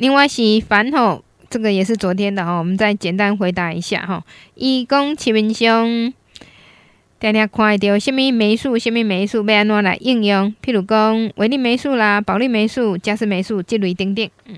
另外是反吼，这个也是昨天的哈，我们再简单回答一下哈。伊讲齐文兄，大家看到什么霉素、什么霉素要安怎来应用？譬如讲，维力霉素啦、宝丽霉素、加斯霉素这类等等。嗯。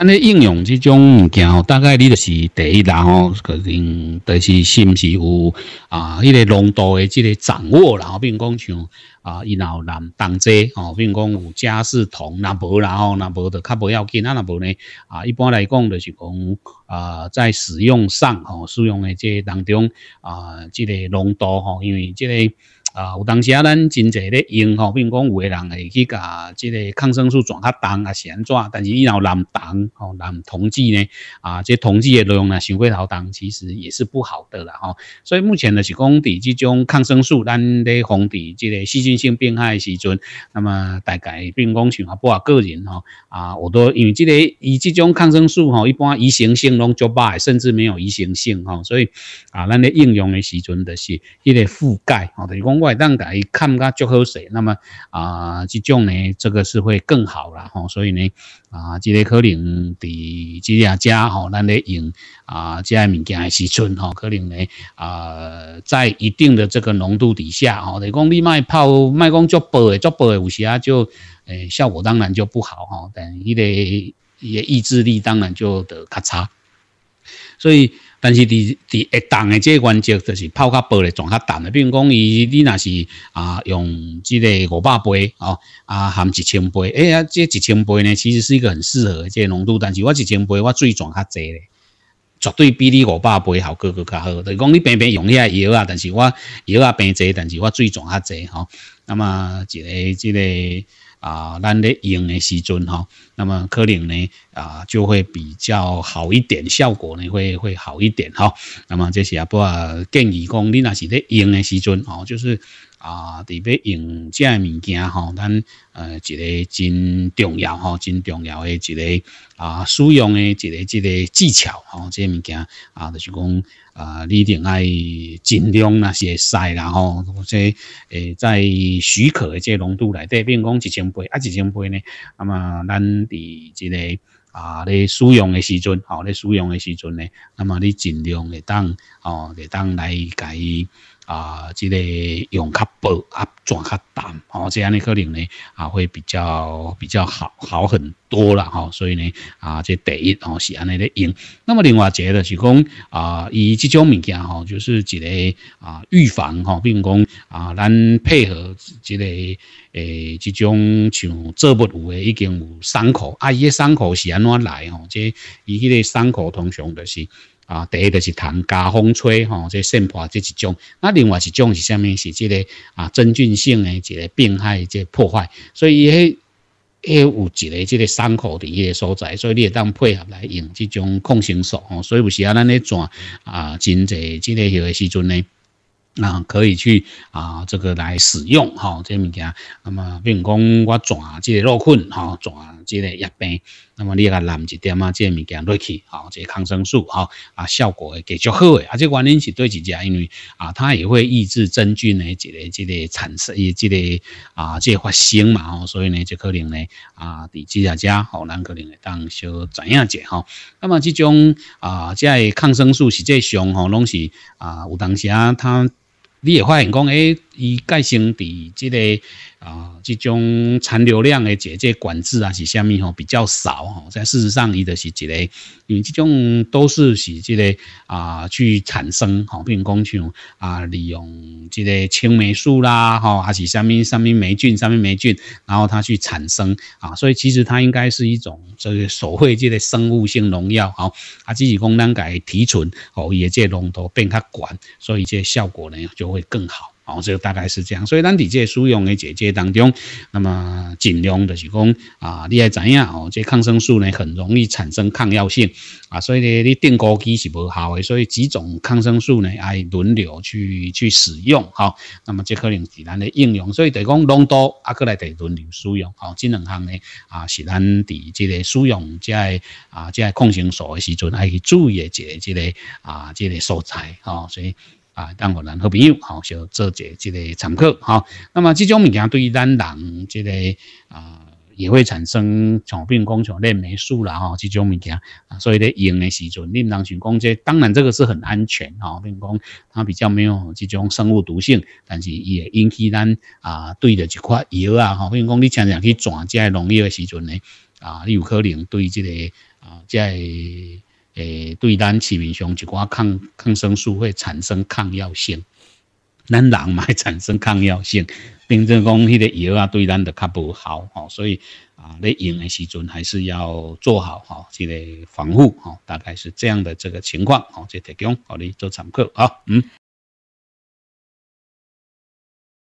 安尼应用这种物件吼，大概你就是第一人吼，可能就是是不是有啊，迄个浓度的这个掌握，然后并讲像啊，伊然后难同遮吼，并讲有家氏同那无然后那无就较不要紧，那那无呢啊，一般来讲就是讲啊，在使用上吼，使用的这当中啊，这个浓度吼，因为这个。啊，有当时啊，咱真侪咧用吼，比如讲有个人会去甲即个抗生素转较重啊，安怎？但是伊若有难重吼，滥铜剂呢，啊，即铜剂的作用呢，稍过头重其实也是不好的啦吼。所以目前呢是讲伫即种抗生素咱咧防治即个细菌性病害时阵，那么大概，比如讲像啊，我个人吼，啊，我都因为即个以即种抗生素吼，一般移行性拢足歹，甚至没有移行性吼，所以啊，咱咧应用的时阵，就是一个覆盖吼，就是讲。我当伊看更足好势，那么啊，这种呢，这个是会更好了吼。所以呢，啊，即个可能伫即下只吼，咱咧用啊，即个物件诶时阵吼，可能呢啊，在一定的这个浓度底下吼，你讲你卖泡卖讲足薄诶，足薄诶有时啊就诶效果当然就不好吼，但伊个伊个意志力当然就得较差，所以。但是，伫伫一动的即个原则，就是泡较薄的转较淡的。比如讲，伊你那是啊，用即个五百杯哦，啊含一千杯。哎呀，即一千杯呢，其实是一个很适合即个浓度。但是我一千杯，我最转较济咧，绝对比你五百杯效果个较好。就讲你平平用下药啊，但是我药啊平济，但是我最转较济哈。那么一个即个。啊，咱在用的时阵哈，那么可能呢啊，就会比较好一点，效果呢会会好一点哈。那么这些不建议讲，你那是咧用的时阵哦，就是。啊，伫要用这物件吼，咱呃一个真重要吼，真重要的一个啊，使用的一个一个技巧吼，这物件啊，就是讲啊，你定爱尽量那些筛啦吼，或者诶，在许可的这浓度内底，如讲一千倍啊，一千倍呢。那么咱伫一个啊，咧使用的时阵，吼，咧使用的时阵呢，那么你尽量会当哦，会当来伊啊，这个用较薄啊，转较淡哦，这样的可能呢啊会比较比较好好很多了哈，所以呢啊这第一哦是安尼咧用。那么另外一个就是讲啊，以这种物件吼，就是一个啊预防吼，并讲啊咱配合这个诶这种像做不有诶已经有伤口啊，伊个伤口是安怎来吼？这伊个伤口通常就是。啊，第一就是藤加风吹吼，这渗破这一种。那另外一种是啥物是这个啊，真菌性的这个病害，这破坏。所以迄迄有一个这个伤口的一个所在，所以你也当配合来用这种抗生素吼。所以有时啊，咱咧转啊，真侪这个许个时阵呢，啊，可以去啊，这个来使用哈，这物件。那么，比如讲我转这个肉菌吼，转这个叶病。那么你个难一点啊，这物件落去，吼，这抗生素，吼，啊，效果会比较好的，啊，这原因是对一只，因为啊，它也会抑制真菌诶，一个、一个产生，以、这个啊，这发生嘛，吼，所以呢，就可能呢，啊，伫几只只，吼，咱可能会当小知影者，下，吼。那么这种啊，即个抗生素实际上，吼，拢是啊，有当时啊，它你也发现讲，诶。伊改成伫即个啊，即种残留量诶，介个管制啊是虾米吼比较少吼。在事实上，伊就是即个，因为即种都是是即个啊去产生吼，并毋讲像啊利用即个青霉素啦吼，还是虾米虾米霉菌、虾米霉菌，然后它去产生啊。所以其实它应该是一种这个所谓即个生物性农药吼，啊只是功能改提纯吼，伊个浓度变较悬，所以个效果呢就会更好。哦，这个大概是这样，所以咱底这使用的解决当中，那么尽量就是讲啊，你爱知影哦，这抗生素呢很容易产生抗药性啊，所以呢你定高剂是无效的，所以几种抗生素呢爱轮流去去使用哈，那么这可能是咱的应用，所以得讲拢多啊，过来得轮流使用哦，这两项呢啊是咱伫即个使用即个啊即个抗生素的时阵爱去注意的这个即个啊即个所在哦，所以。啊，当互咱好朋友，吼，就做一即个参考，吼。那么这种物件对于咱人，即个啊，也会产生像病工像链霉素啦，吼，这种物件啊。所以咧用的时阵，恁人群讲，即当然这个是很安全，吼。并讲它比较没有这种生物毒性，但是也引起咱啊对着一块药啊，吼。比如讲，你常常去转这些农药的时阵呢，啊，有可能对即个啊，即系。诶，对咱市民上一寡抗抗生素会产生抗药性，咱人嘛产生抗药性，并且讲，迄个药啊对咱的较无好吼，所以啊，咧用的时阵还是要做好吼，即个防护吼，大概是这样的这个情况，好，谢提供好你做参考啊，嗯。